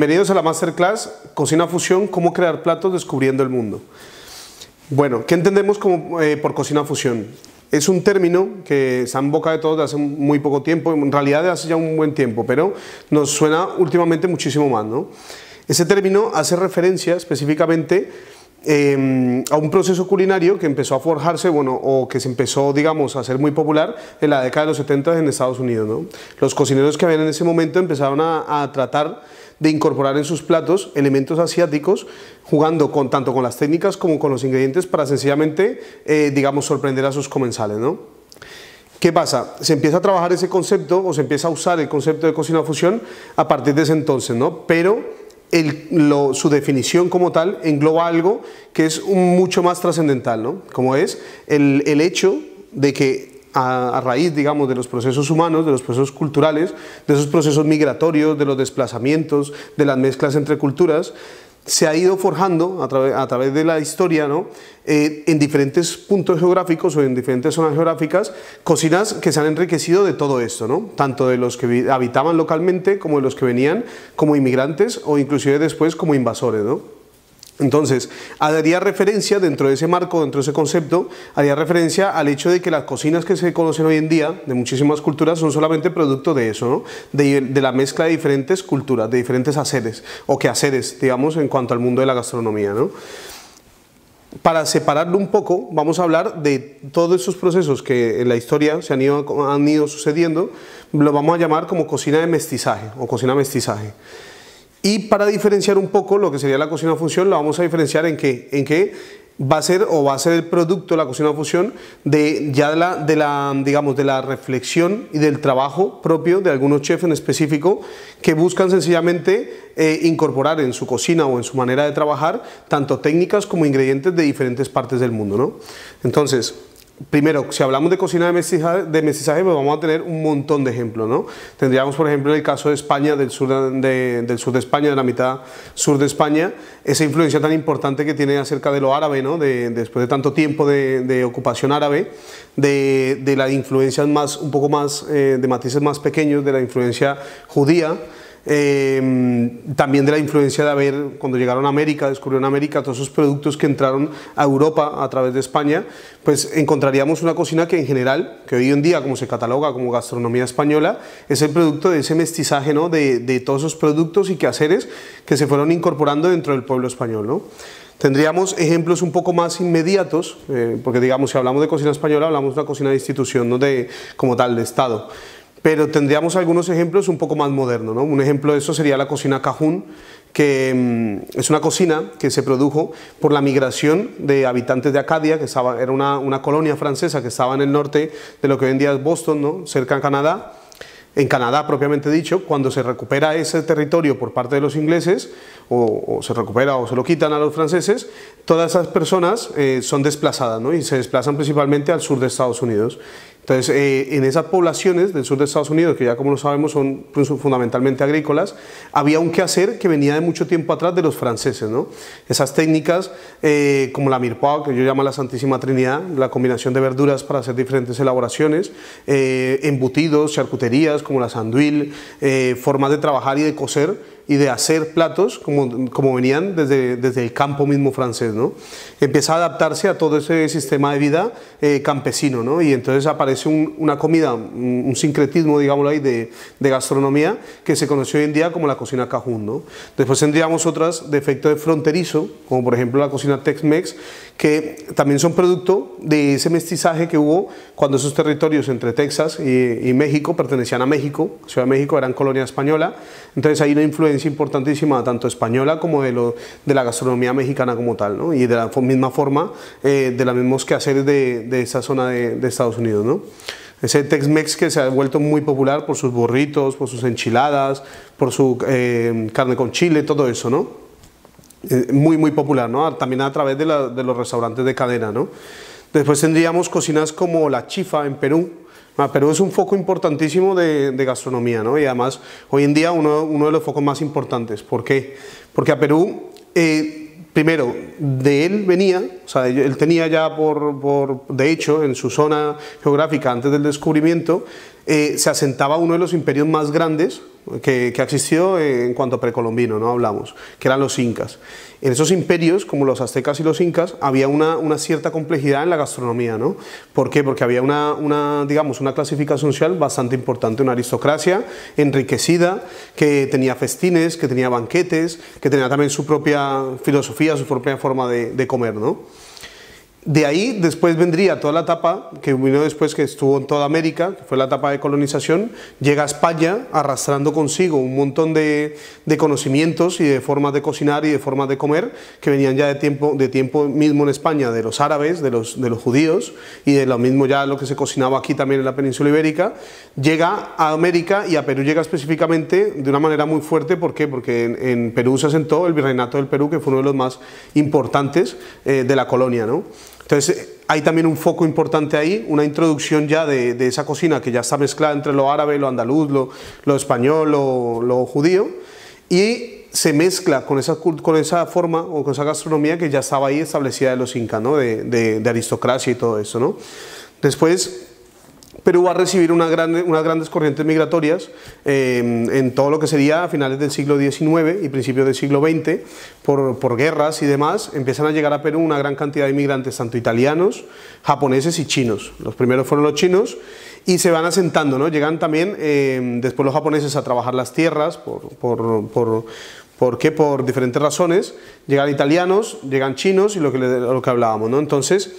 Bienvenidos a la Masterclass Cocina Fusión, cómo crear platos descubriendo el mundo. Bueno, ¿qué entendemos eh, por cocina fusión? Es un término que está en boca de todos de hace muy poco tiempo, en realidad de hace ya un buen tiempo, pero nos suena últimamente muchísimo más. ¿no? Ese término hace referencia específicamente em, a un proceso culinario que empezó a forjarse, bueno, o que se empezó, digamos, a ser muy popular en la década de los 70 en Estados Unidos. Los cocineros que habían en ese momento empezaron a tratar de incorporar en sus platos elementos asiáticos, jugando con, tanto con las técnicas como con los ingredientes para sencillamente, eh, digamos, sorprender a sus comensales. ¿no? ¿Qué pasa? Se empieza a trabajar ese concepto o se empieza a usar el concepto de cocina fusión a partir de ese entonces, ¿no? Pero su definición como tal engloba algo que es mucho más trascendental, Como es el, el hecho de que a, raíz, digamos, de los procesos humanos, de los procesos culturales, de esos procesos migratorios, de los desplazamientos, de las mezclas entre culturas, se ha ido forjando a, través de la historia, ¿no? Eh, en diferentes puntos geográficos o en diferentes zonas geográficas, cocinas que se han enriquecido de todo esto, ¿no? Tanto de los que habitaban localmente como de los que venían como inmigrantes o inclusive después como invasores, ¿no? Entonces, haría referencia dentro de ese marco, dentro de ese concepto, haría referencia al hecho de que las cocinas que se conocen hoy en día de muchísimas culturas son solamente producto de eso, de, la mezcla de diferentes culturas, de diferentes haceres o que quehaceres, digamos, en cuanto al mundo de la gastronomía. Para separarlo un poco, vamos a hablar de todos esos procesos que en la historia se han han ido sucediendo, lo vamos a llamar como cocina de mestizaje o cocina mestizaje. Y para diferenciar un poco lo que sería la cocina función, la vamos a diferenciar en que, en va a ser o va a ser el producto de la cocina fusión de ya de la, digamos de la reflexión y del trabajo propio de algunos chefs en específico que buscan sencillamente eh, incorporar en su cocina o en su manera de trabajar tanto técnicas como ingredientes de diferentes partes del mundo, ¿no? Entonces, primero, si hablamos de cocina de mestizaje, de pues vamos a tener un montón de ejemplos, ¿no? Tendríamos, por ejemplo, el caso de España, del sur de, España, de la mitad sur de España, esa influencia tan importante que tiene acerca de lo árabe, ¿no? después de tanto tiempo de, ocupación árabe, de, de las influencias más, un poco más, eh, de matices más pequeños, de la influencia judía, Em, también de la influencia de haber, cuando llegaron a América, descubrieron América, todos esos productos que entraron a Europa a través de España, pues encontraríamos una cocina que en general, que hoy en día como se cataloga como gastronomía española, es el producto de ese mestizaje de, todos esos productos y quehaceres que se fueron incorporando dentro del pueblo español. Tendríamos ejemplos un poco más inmediatos, eh, porque digamos, si hablamos de cocina española, hablamos de una cocina de institución, no de como tal, de Estado pero tendríamos algunos ejemplos un poco más modernos. Un ejemplo de eso sería la cocina Cajún, que mm, es una cocina que se produjo por la migración de habitantes de Acadia, que estaba, era una, una, colonia francesa que estaba en el norte de lo que hoy en día es Boston, ¿no? cerca de Canadá. En Canadá, propiamente dicho, cuando se recupera ese territorio por parte de los ingleses, o, se recupera o se lo quitan a los franceses, todas esas personas eh, son desplazadas ¿no? y se desplazan principalmente al sur de Estados Unidos. Entonces, eh, en esas poblaciones del sur de Estados Unidos, que ya como lo sabemos son pues, fundamentalmente agrícolas, había un quehacer que venía de mucho tiempo atrás de los franceses. Esas técnicas, eh, como la mirpoix, que yo llamo la Santísima Trinidad, la combinación de verduras para hacer diferentes elaboraciones, eh, embutidos, charcuterías como la sanduil, formas de trabajar y de coser, y de hacer platos como, como venían desde, desde, el campo mismo francés. ¿no? Empieza a adaptarse a todo ese sistema de vida eh, campesino ¿no? y entonces aparece una comida, un, sincretismo, digámoslo ahí, de, gastronomía que se conoce hoy en día como la cocina cajún. ¿no? Después tendríamos otras de efecto de fronterizo, como por ejemplo la cocina Tex-Mex, que también son producto de ese mestizaje que hubo cuando esos territorios entre Texas y, México pertenecían a México, Ciudad de México eran colonia española, entonces hay una influencia importantísima tanto española como de, lo, de la gastronomía mexicana como tal, ¿no? y de la misma forma, eh, de los mismos quehaceres de, de esa zona de, de Estados Unidos. ¿no? Ese Tex-Mex que se ha vuelto muy popular por sus burritos, por sus enchiladas, por su eh, carne con chile, todo eso, ¿no? Eh, muy, muy popular, ¿no? También a través de, de los restaurantes de cadena, ¿no? Después tendríamos cocinas como la chifa en Perú, Perú es un foco importantísimo de, gastronomía, ¿no? Y además, hoy en día uno, de los focos más importantes. ¿Por qué? Porque a Perú, eh, primero, de él venía, o sea, él tenía ya por, de hecho, en su zona geográfica antes del descubrimiento, eh, se asentaba uno de los imperios más grandes que, que, existió en cuanto a precolombino, no hablamos, que eran los incas. En esos imperios, como los aztecas y los incas, había una, cierta complejidad en la gastronomía, ¿no? ¿Por qué? Porque había una, digamos, una clasificación social bastante importante, una aristocracia enriquecida, que tenía festines, que tenía banquetes, que tenía también su propia filosofía, su propia forma de, de comer, ¿no? De ahí después vendría toda la etapa que vino después, que estuvo en toda América, que fue la etapa de colonización, llega a España arrastrando consigo un montón de, conocimientos y de formas de cocinar y de formas de comer que venían ya de tiempo, de tiempo mismo en España, de los árabes, de los, judíos y de lo mismo ya lo que se cocinaba aquí también en la península ibérica. Llega a América y a Perú llega específicamente de una manera muy fuerte, ¿por qué? Porque en, Perú se asentó el virreinato del Perú, que fue uno de los más importantes eh, de la colonia, ¿no? Entonces, eh, hay también un foco importante ahí, una introducción ya de, esa cocina que ya está mezclada entre lo árabe, lo andaluz, lo, español, lo, judío, y se mezcla con esa, con esa forma o con esa gastronomía que ya estaba ahí establecida de los incas, de, de aristocracia y todo eso. ¿no? Después, Perú va a recibir unas grandes corrientes migratorias eh, en todo lo que sería a finales del siglo XIX y principios del siglo XX, por, guerras y demás, empiezan a llegar a Perú una gran cantidad de inmigrantes, tanto italianos, japoneses y chinos. Los primeros fueron los chinos y se van asentando, ¿no? Llegan también eh, después los japoneses a trabajar las tierras por, por, por qué? Por diferentes razones. Llegan italianos, llegan chinos y lo que, lo que hablábamos, ¿no? Entonces,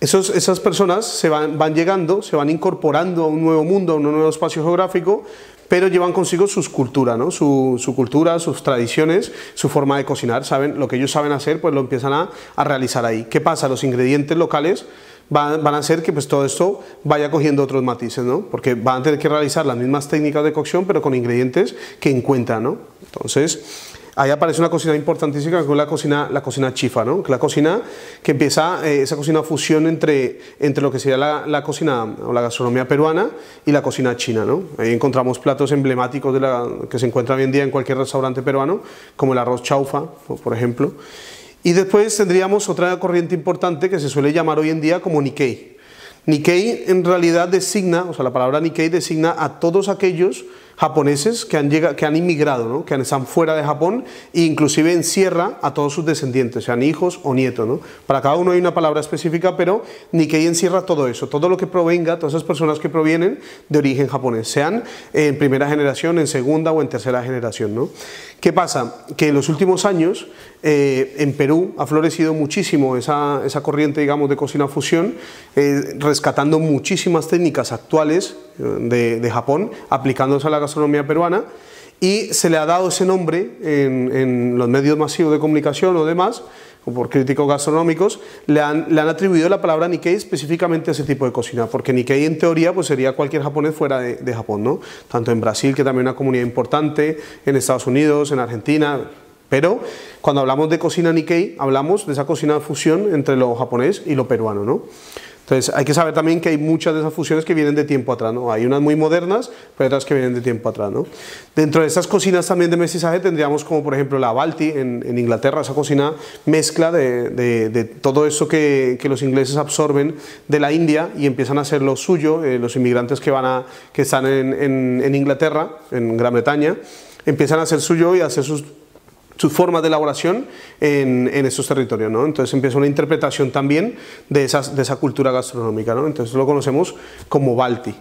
esas personas se van, van llegando, se van incorporando a un nuevo mundo, a un nuevo espacio geográfico, pero llevan consigo sus cultura, ¿no? su, cultura, sus tradiciones, su forma de cocinar, saben lo que ellos saben hacer, pues lo empiezan a, realizar ahí. ¿Qué pasa? Los ingredientes locales van, a hacer que pues, todo esto vaya cogiendo otros matices, ¿no? porque van a tener que realizar las mismas técnicas de cocción, pero con ingredientes que encuentran. ¿no? Entonces, ahí aparece una cocina importantísima que es la cocina, la cocina chifa, ¿no? La cocina que empieza, eh, esa cocina fusión entre, entre lo que sería la, cocina o la gastronomía peruana y la cocina china, ¿no? Ahí encontramos platos emblemáticos de la, que se encuentran hoy en día en cualquier restaurante peruano, como el arroz chaufa, por ejemplo. Y después tendríamos otra corriente importante que se suele llamar hoy en día como Nikkei. Nikkei en realidad designa, o sea, la palabra Nikkei designa a todos aquellos japoneses que han, llegado, que han inmigrado, ¿no? que están fuera de Japón e inclusive encierra a todos sus descendientes, sean hijos o nietos. ¿no? Para cada uno hay una palabra específica, pero Nikkei encierra todo eso, todo lo que provenga, todas esas personas que provienen de origen japonés, sean en primera generación, en segunda o en tercera generación. ¿no? ¿Qué pasa? Que en los últimos años eh, en Perú ha florecido muchísimo esa, corriente, digamos, de cocina fusión, eh, rescatando muchísimas técnicas actuales de, Japón, aplicándose a la gastronomía peruana, y se le ha dado ese nombre en, los medios masivos de comunicación o demás, o por críticos gastronómicos, le han, atribuido la palabra Nikkei específicamente a ese tipo de cocina, porque Nikkei en teoría pues sería cualquier japonés fuera de, Japón, ¿no? Tanto en Brasil, que también es una comunidad importante, en Estados Unidos, en Argentina, pero cuando hablamos de cocina Nikkei, hablamos de esa cocina de fusión entre lo japonés y lo peruano, ¿no? Entonces hay que saber también que hay muchas de esas fusiones que vienen de tiempo atrás, ¿no? Hay unas muy modernas, pero otras que vienen de tiempo atrás, ¿no? Dentro de estas cocinas también de mestizaje tendríamos como por ejemplo la Balti en, Inglaterra, esa cocina mezcla de, todo eso que, los ingleses absorben de la India y empiezan a hacer lo suyo, eh, los inmigrantes que, van a, que están en, en Inglaterra, en Gran Bretaña, empiezan a hacer suyo y a hacer sus sus formas de elaboración en, estos territorios, ¿no? Entonces empieza una interpretación también de, de esa cultura gastronómica, ¿no? Entonces lo conocemos como Balti.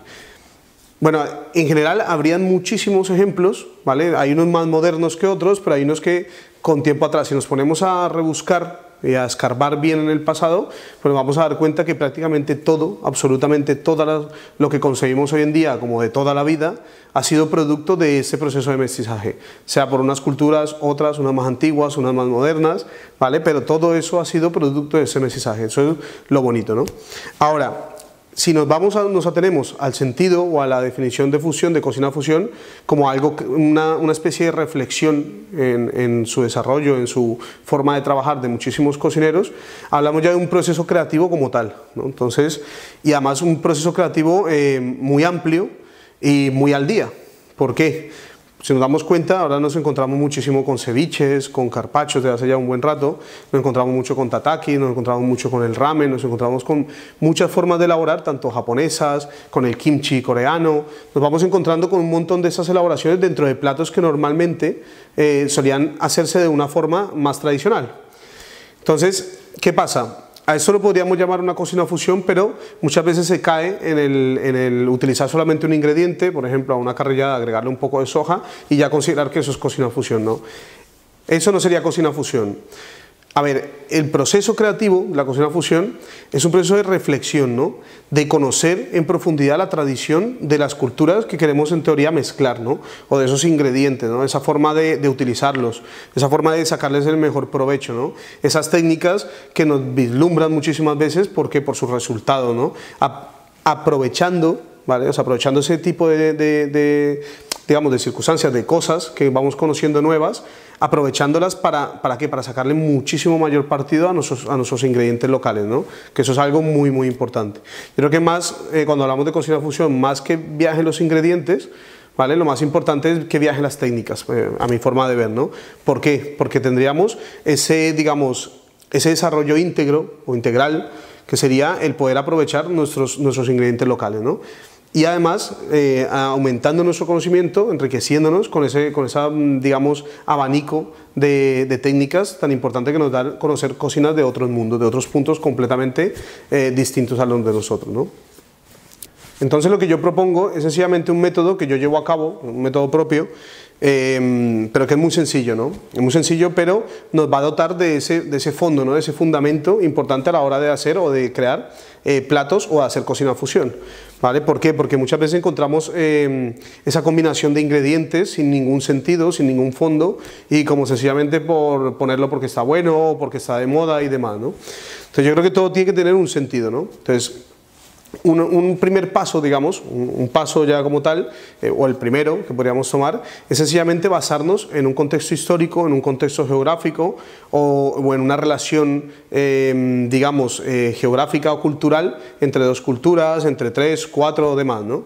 Bueno, en general habrían muchísimos ejemplos, ¿vale? Hay unos más modernos que otros, pero hay unos que con tiempo atrás, si nos ponemos a rebuscar y eh, a escarbar bien en el pasado, pues vamos a dar cuenta que prácticamente todo, absolutamente todo lo que conseguimos hoy en día como de toda la vida, ha sido producto de ese proceso de mestizaje, sea por unas culturas, otras, unas más antiguas, unas más modernas, ¿vale? Pero todo eso ha sido producto de ese mestizaje, eso es lo bonito, ¿no? Ahora, si nos vamos nos atenemos al sentido o a la definición de fusión, de cocina-fusión, como algo, una, especie de reflexión en, su desarrollo, en su forma de trabajar de muchísimos cocineros, hablamos ya de un proceso creativo como tal, ¿no? Entonces, y además un proceso creativo eh, muy amplio y muy al día. ¿Por qué? si nos damos cuenta, ahora nos encontramos muchísimo con ceviches, con carpachos de hace ya un buen rato, nos encontramos mucho con tataki, nos encontramos mucho con el ramen, nos encontramos con muchas formas de elaborar, tanto japonesas, con el kimchi coreano, nos vamos encontrando con un montón de esas elaboraciones dentro de platos que normalmente eh, solían hacerse de una forma más tradicional. Entonces, ¿qué pasa? a eso lo podríamos llamar una cocina fusión, pero muchas veces se cae en el, utilizar solamente un ingrediente, por ejemplo, a una carrillada agregarle un poco de soja y ya considerar que eso es cocina fusión, ¿no? Eso no sería cocina fusión. A ver, el proceso creativo, la cocina fusión, es un proceso de reflexión, ¿no? De conocer en profundidad la tradición de las culturas que queremos en teoría mezclar, O de esos ingredientes, ¿no? Esa forma de, utilizarlos, esa forma de sacarles el mejor provecho, Esas técnicas que nos vislumbran muchísimas veces porque por su resultado, ¿no? aprovechando, ¿vale? aprovechando ese tipo de, de digamos, de circunstancias, de cosas que vamos conociendo nuevas, aprovechándolas para, para qué? Para sacarle muchísimo mayor partido a nuestros, a nuestros ingredientes locales, ¿no? Que eso es algo muy, muy importante. Yo creo que más, eh, cuando hablamos de cocina fusión, más que viajen los ingredientes, ¿Vale? Lo más importante es que viajen las técnicas, eh, a mi forma de ver, ¿no? ¿Por qué? Porque tendríamos ese, digamos, ese desarrollo íntegro o integral que sería el poder aprovechar nuestros, nuestros ingredientes locales, ¿no? y además eh, aumentando nuestro conocimiento, enriqueciéndonos con ese con mm, digamos, abanico de, técnicas tan importante que nos da conocer cocinas de otros mundos, de otros puntos completamente eh, distintos a los de nosotros. Entonces lo que yo propongo es sencillamente un método que yo llevo a cabo, un método propio, em, pero que es muy sencillo, ¿no? Es muy sencillo, pero nos va a dotar de ese, de ese fondo, ¿no? De ese fundamento importante a la hora de hacer o de crear eh, platos o de hacer cocina fusión, ¿vale? ¿Por qué? Porque muchas veces encontramos em, esa combinación de ingredientes sin ningún sentido, sin ningún fondo y como sencillamente por ponerlo porque está bueno, porque está de moda y demás, ¿no? Entonces yo creo que todo tiene que tener un sentido, ¿no? Entonces un, primer paso, digamos, un, paso ya como tal, eh, o el primero que podríamos tomar, es sencillamente basarnos en un contexto histórico, en un contexto geográfico o, en una relación, em, digamos, eh, geográfica o cultural entre dos culturas, entre tres, cuatro o demás, ¿no?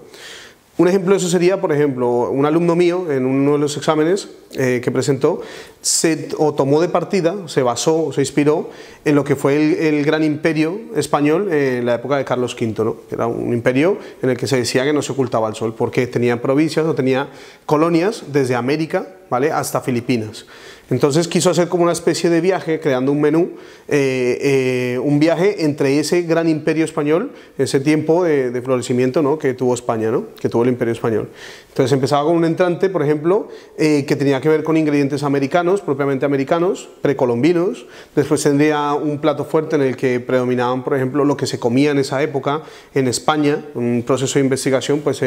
Un ejemplo de eso sería, por ejemplo, un alumno mío en uno de los exámenes eh, que presentó se o tomó de partida, se basó, se inspiró en lo que fue el, gran imperio español en la época de Carlos V, ¿no? era un imperio en el que se decía que no se ocultaba el sol porque tenía provincias o tenía colonias desde América ¿vale? hasta Filipinas. Entonces quiso hacer como una especie de viaje, creando un menú, eh, eh, un viaje entre ese gran imperio español, ese tiempo de, florecimiento ¿no? que tuvo España, que tuvo el imperio español. Entonces empezaba con un entrante, por ejemplo, eh, que tenía que ver con ingredientes americanos, propiamente americanos, precolombinos. Después tendría un plato fuerte en el que predominaban, por ejemplo, lo que se comía en esa época en España. Un proceso de investigación pues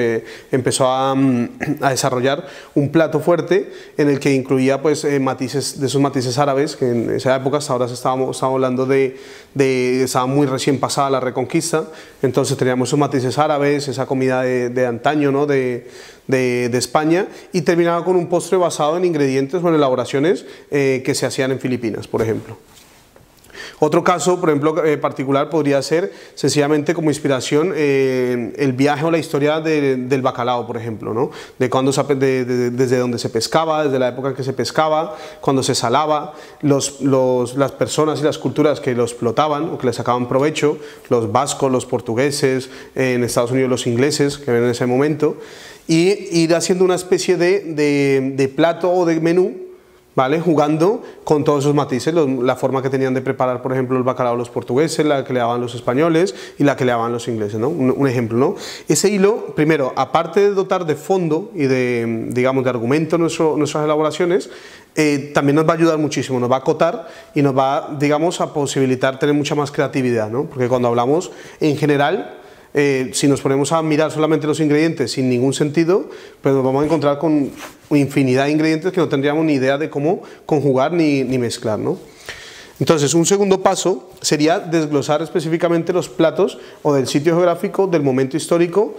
empezó mm, a, desarrollar un plato fuerte en el que incluía pues matices de esos matices árabes, que en esa época hasta ahora estábamos, estábamos hablando de, de, estaba muy recién pasada la reconquista, entonces teníamos esos matices árabes, esa comida de, antaño, ¿no? de, España y terminaba con un postre basado en ingredientes o en elaboraciones eh, que se hacían en Filipinas, por ejemplo. Otro caso, por ejemplo, eh, particular podría ser sencillamente como inspiración eh, el viaje o la historia del bacalao, por ejemplo, ¿no? De cuando se, desde donde se pescaba, desde la época en que se pescaba, cuando se salaba, los, los, las personas y las culturas que lo explotaban o que le sacaban provecho, los vascos, los portugueses, en Estados Unidos los ingleses que ven en ese momento, y ir haciendo una especie de, de plato o de menú ¿vale? Jugando con todos esos matices, la forma que tenían de preparar, por ejemplo, el bacalao los portugueses, la que le daban los españoles y la que le daban los ingleses, ¿no? Un, ejemplo, ¿no? Ese hilo, primero, aparte de dotar de fondo y de, digamos, de argumento nuestras elaboraciones, eh, también nos va a ayudar muchísimo, nos va a acotar y nos va, digamos, a posibilitar tener mucha más creatividad, Porque cuando hablamos en general, eh, si nos ponemos a mirar solamente los ingredientes sin ningún sentido, pues nos vamos a encontrar con infinidad de ingredientes que no tendríamos ni idea de cómo conjugar ni, mezclar, Entonces, un segundo paso sería desglosar específicamente los platos o del sitio geográfico, del momento histórico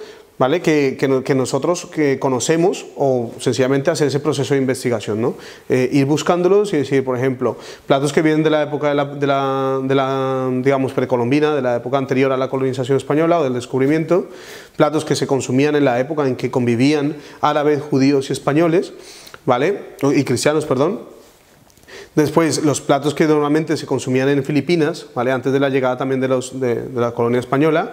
que, nosotros que conocemos o sencillamente hacer ese proceso de investigación, eh, ir buscándolos y decir, por ejemplo, platos que vienen de la época de la, digamos, precolombina, de la época anterior a la colonización española o del descubrimiento, platos que se consumían en la época en que convivían árabes, judíos y españoles, ¿vale? Y cristianos, perdón. Después, los platos que normalmente se consumían en Filipinas, ¿vale? Antes de la llegada también de, los, de la colonia española.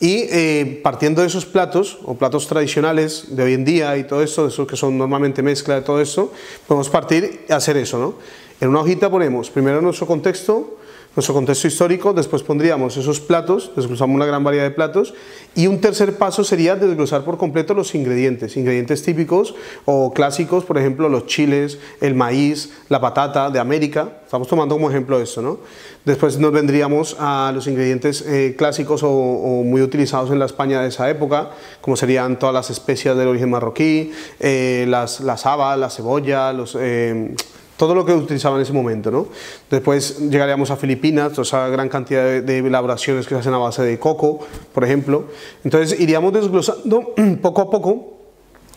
Y eh, partiendo de esos platos, o platos tradicionales de hoy en día y todo eso de esos que son normalmente mezcla de todo esto, podemos partir y hacer eso, ¿no? En una hojita ponemos primero nuestro contexto, nuestro contexto histórico, después pondríamos esos platos, desglosamos una gran variedad de platos, y un tercer paso sería desglosar por completo los ingredientes, ingredientes típicos o clásicos, por ejemplo, los chiles, el maíz, la patata de América, estamos tomando como ejemplo esto, ¿no? Después nos vendríamos a los ingredientes eh, clásicos o, muy utilizados en la España de esa época, como serían todas las especias del origen marroquí, eh, las, las habas, la cebolla, los... Eh, todo lo que utilizaba en ese momento. ¿no? Después llegaríamos a Filipinas, toda esa gran cantidad de, elaboraciones que se hacen a base de coco, por ejemplo. Entonces iríamos desglosando poco a poco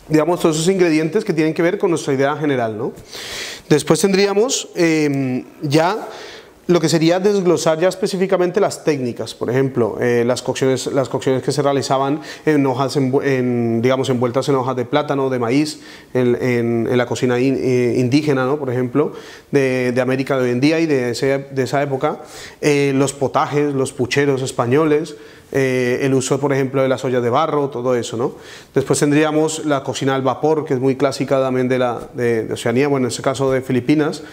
digamos, todos esos ingredientes que tienen que ver con nuestra idea general. ¿no? Después tendríamos eh, ya lo que sería desglosar ya específicamente las técnicas, por ejemplo, eh, las, cocciones, las cocciones que se realizaban en hojas, digamos, envueltas en hojas de plátano, de maíz, en, la cocina eh, indígena, ¿no? por ejemplo, de, América de hoy en día y de, esa época, eh, los potajes, los pucheros españoles, el uso, por ejemplo, de las ollas de barro, todo eso. ¿no? Después tendríamos la cocina al vapor, que es muy clásica también de, la, de, de Oceanía, bueno, en este caso de Filipinas,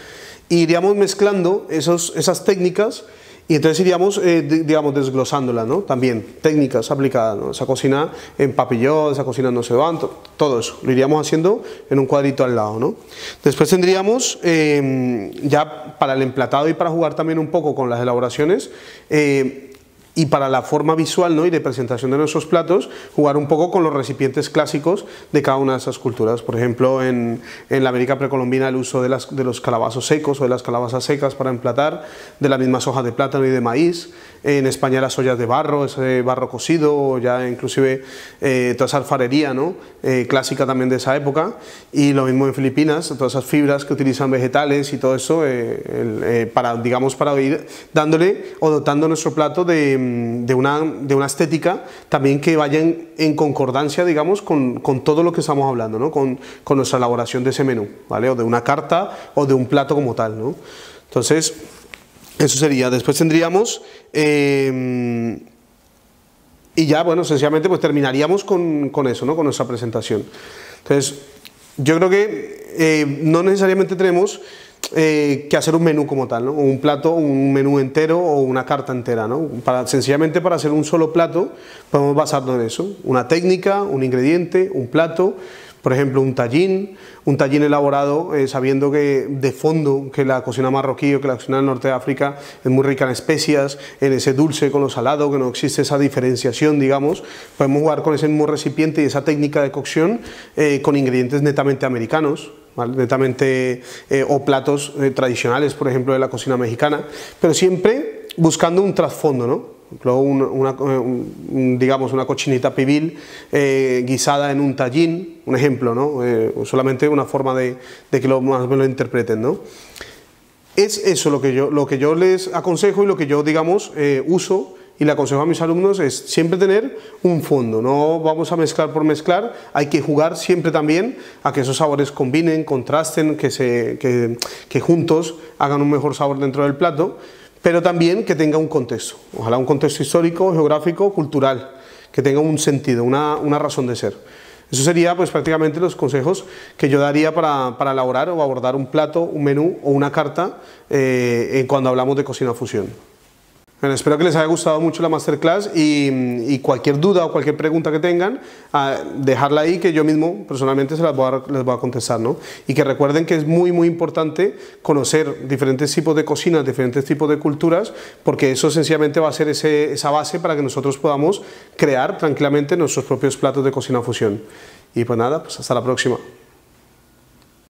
iríamos mezclando esas técnicas y entonces iríamos, eh, digamos, desglosándolas, ¿no? También, técnicas aplicadas, Esa cocina en papillón, esa cocina no se van, todo eso. Lo iríamos haciendo en un cuadrito al lado, ¿no? Después tendríamos, eh, ya para el emplatado y para jugar también un poco con las elaboraciones, eh, y para la forma visual ¿no? y de presentación de nuestros platos, jugar un poco con los recipientes clásicos de cada una de esas culturas. Por ejemplo, en, en la América precolombina el uso de, las, de, los calabazos secos o de las calabazas secas para emplatar, de las mismas hojas de plátano y de maíz. En España las ollas de barro, ese barro cocido, o ya inclusive eh, toda esa alfarería ¿no? Eh, clásica también de esa época. Y lo mismo en Filipinas, todas esas fibras que utilizan vegetales y todo eso eh, para, digamos, para ir dándole o dotando nuestro plato de de, una, de una estética también que vaya en, concordancia, digamos, con, con, todo lo que estamos hablando, ¿no? Con, con, nuestra elaboración de ese menú, ¿vale? O de una carta o de un plato como tal, ¿no? Entonces, eso sería. Después tendríamos... Em, y ya, bueno, sencillamente pues terminaríamos con, con eso, ¿no? Con nuestra presentación. Entonces, yo creo que eh, no necesariamente tenemos eh, que hacer un menú como tal, ¿no? un plato, un menú entero o una carta entera. ¿no? Para, sencillamente para hacer un solo plato podemos basarnos en eso, una técnica, un ingrediente, un plato, por ejemplo un tallín, un tallín elaborado eh, sabiendo que de fondo que la cocina marroquí o que la cocina del norte de África es muy rica en especias, en ese dulce con lo salado, que no existe esa diferenciación, digamos, podemos jugar con ese mismo recipiente y esa técnica de cocción eh, con ingredientes netamente americanos, netamente eh, o platos eh, tradicionales, por ejemplo, de la cocina mexicana, pero siempre buscando un trasfondo, una, eh, digamos una cochinita pibil guisada en un tallín, un ejemplo, ¿no? solamente una forma de, que lo más me lo interpreten, ¿no? Es eso lo que yo, lo que yo les aconsejo y lo que yo, digamos, uso y le aconsejo a mis alumnos es siempre tener un fondo, no vamos a mezclar por mezclar, hay que jugar siempre también a que esos sabores combinen, contrasten, que, juntos hagan un mejor sabor dentro del plato, pero también que tenga un contexto, ojalá un contexto histórico, geográfico, cultural, que tenga un sentido, una, razón de ser. Eso sería pues prácticamente los consejos que yo daría para, elaborar o abordar un plato, un menú o una carta eh, cuando hablamos de cocina fusión. Bueno, espero que les haya gustado mucho la masterclass y, cualquier duda o cualquier pregunta que tengan, a ah, dejarla ahí que yo mismo personalmente se las voy, a, les voy a contestar, ¿no? Y que recuerden que es muy, muy importante conocer diferentes tipos de cocinas, diferentes tipos de culturas, porque eso sencillamente va a ser esa base para que nosotros podamos crear tranquilamente nuestros propios platos de cocina fusión. Y pues nada, pues hasta la próxima.